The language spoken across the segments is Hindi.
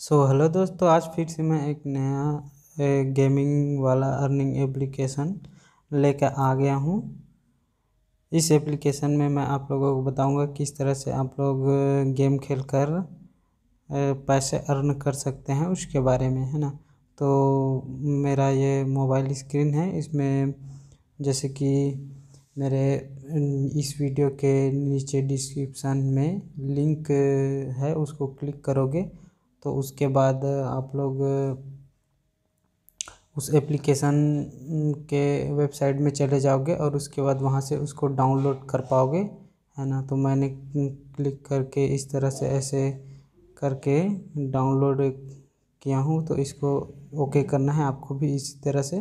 सो so, हेलो दोस्तों आज फिर से मैं एक नया गेमिंग वाला अर्निंग एप्लीकेशन लेकर आ गया हूँ इस एप्लीकेशन में मैं आप लोगों को बताऊंगा किस तरह से आप लोग गेम खेल कर पैसे अर्न कर सकते हैं उसके बारे में है ना तो मेरा ये मोबाइल स्क्रीन है इसमें जैसे कि मेरे इस वीडियो के नीचे डिस्क्रिप्शन में लिंक है उसको क्लिक करोगे तो उसके बाद आप लोग उस एप्लीकेशन के वेबसाइट में चले जाओगे और उसके बाद वहाँ से उसको डाउनलोड कर पाओगे है ना तो मैंने क्लिक करके इस तरह से ऐसे करके डाउनलोड किया हूँ तो इसको ओके करना है आपको भी इसी तरह से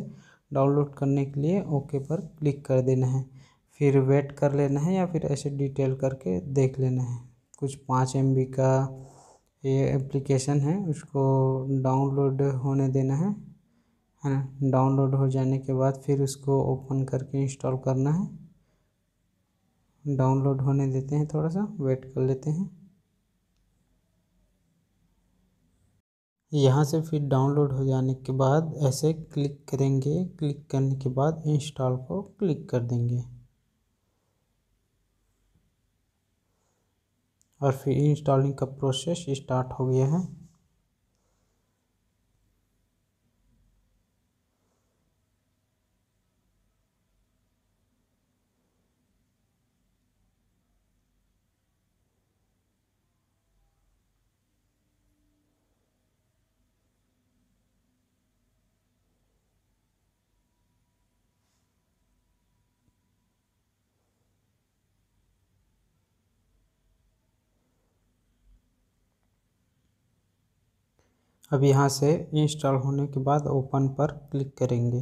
डाउनलोड करने के लिए ओके पर क्लिक कर देना है फिर वेट कर लेना है या फिर ऐसे डिटेल करके देख लेना है कुछ पाँच एम का ये एप्लीकेशन है उसको डाउनलोड होने देना है है ना डाउनलोड हो जाने के बाद फिर उसको ओपन करके इंस्टॉल करना है डाउनलोड होने देते हैं थोड़ा सा वेट कर लेते हैं यहाँ से फिर डाउनलोड हो जाने के बाद ऐसे क्लिक करेंगे क्लिक करने के बाद इंस्टॉल को क्लिक कर देंगे और फिर इंस्टॉलिंग का प्रोसेस स्टार्ट हो गया है अब यहाँ से इंस्टॉल होने के बाद ओपन पर क्लिक करेंगे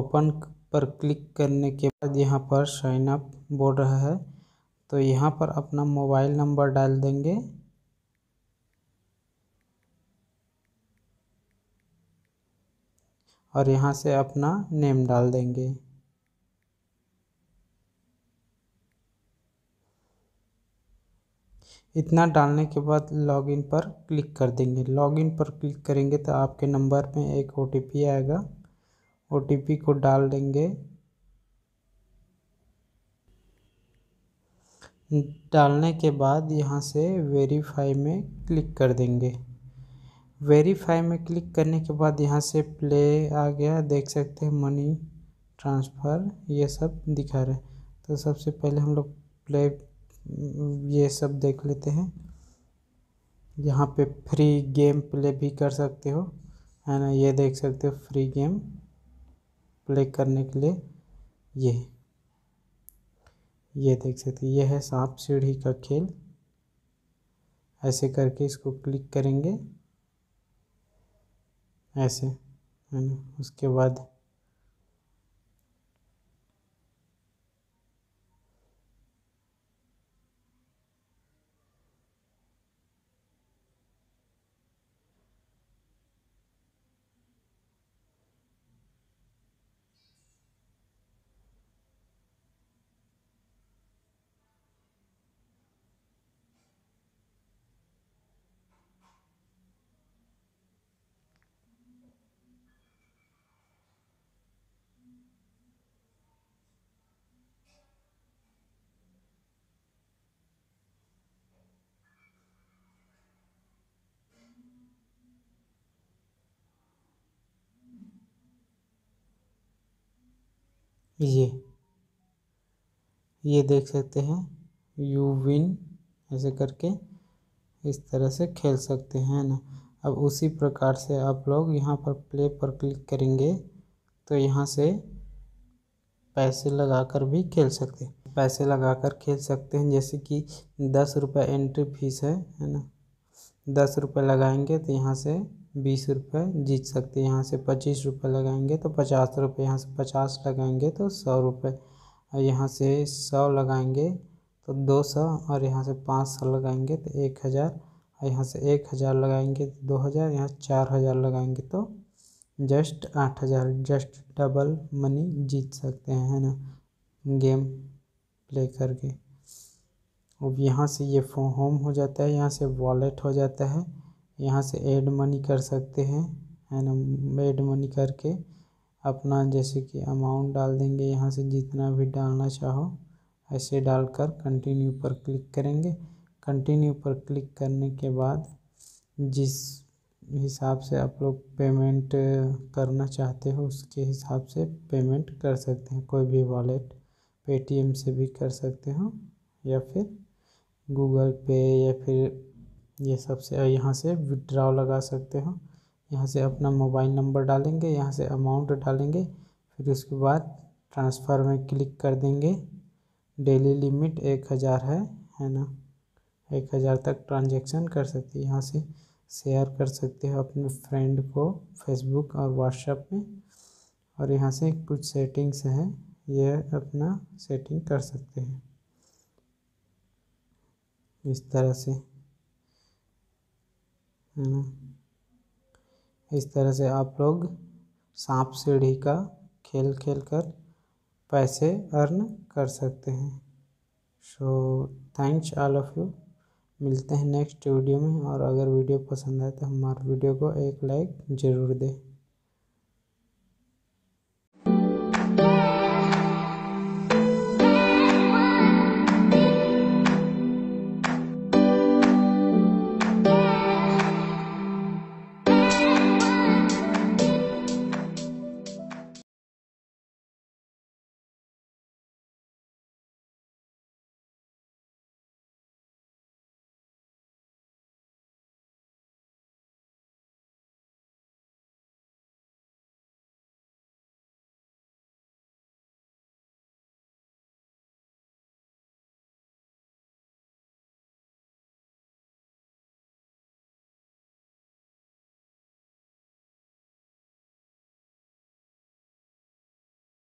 ओपन पर क्लिक करने के बाद यहाँ पर साइन अप बोल रहा है तो यहाँ पर अपना मोबाइल नंबर डाल देंगे और यहाँ से अपना नेम डाल देंगे इतना डालने के बाद लॉगिन पर क्लिक कर देंगे लॉगिन पर क्लिक करेंगे तो आपके नंबर में एक ओ आएगा ओ को डाल देंगे डालने के बाद यहाँ से वेरीफाई में क्लिक कर देंगे वेरीफाई में क्लिक करने के बाद यहाँ से प्ले आ गया देख सकते हैं मनी ट्रांसफ़र ये सब दिखा रहे हैं तो सबसे पहले हम लोग प्ले ये सब देख लेते हैं यहाँ पे फ्री गेम प्ले भी कर सकते हो है ना ये देख सकते हो फ्री गेम प्ले करने के लिए ये ये देख सकते हो ये है सांप सीढ़ी का खेल ऐसे करके इसको क्लिक करेंगे ऐसे है ना उसके बाद ये ये देख सकते हैं यू विन ऐसे करके इस तरह से खेल सकते हैं ना अब उसी प्रकार से आप लोग यहाँ पर प्ले पर क्लिक करेंगे तो यहाँ से पैसे लगाकर भी खेल सकते हैं पैसे लगाकर खेल सकते हैं जैसे कि दस रुपये एंट्री फीस है है ना दस रुपये लगाएंगे तो यहाँ से बीस रुपये जीत सकते हैं यहाँ से पच्चीस रुपये लगाएंगे तो पचास रुपये यहाँ से पचास लगाएंगे तो सौ रुपये और यहाँ से सौ लगाएंगे तो दो सौ और यहाँ से पाँच सौ लगाएंगे तो एक हज़ार और यहाँ से एक हज़ार लगाएंगे तो दो हज़ार यहाँ चार हज़ार लगाएंगे तो जस्ट आठ हज़ार जस्ट डबल मनी जीत सकते हैं है ना गेम प्ले करके अब यहाँ से ये होम हो जाता है यहाँ से वॉलेट हो जाता है यहाँ से ऐड मनी कर सकते हैं है ना ऐड मनी करके अपना जैसे कि अमाउंट डाल देंगे यहाँ से जितना भी डालना चाहो ऐसे डालकर कंटिन्यू पर क्लिक करेंगे कंटिन्यू पर क्लिक करने के बाद जिस हिसाब से आप लोग पेमेंट करना चाहते हो उसके हिसाब से पेमेंट कर सकते हैं कोई भी वॉलेट पेटीएम से भी कर सकते हो या फिर गूगल पे या फिर ये सबसे यहाँ से विड्रॉ लगा सकते हो यहाँ से अपना मोबाइल नंबर डालेंगे यहाँ से अमाउंट डालेंगे फिर उसके बाद ट्रांसफ़र में क्लिक कर देंगे डेली लिमिट एक हज़ार है है ना एक हज़ार तक ट्रांजेक्शन कर सकते हैं यहाँ से शेयर कर सकते हो अपने फ्रेंड को फेसबुक और व्हाट्सएप में और यहाँ से कुछ सेटिंग्स हैं ये अपना सेटिंग कर सकते हैं इस तरह से हम्म। इस तरह से आप लोग सांप सीढ़ी का खेल खेल कर पैसे अर्न कर सकते हैं so thanks all of you मिलते हैं नेक्स्ट वीडियो में और अगर वीडियो पसंद आए तो हमारे वीडियो को एक लाइक ज़रूर दें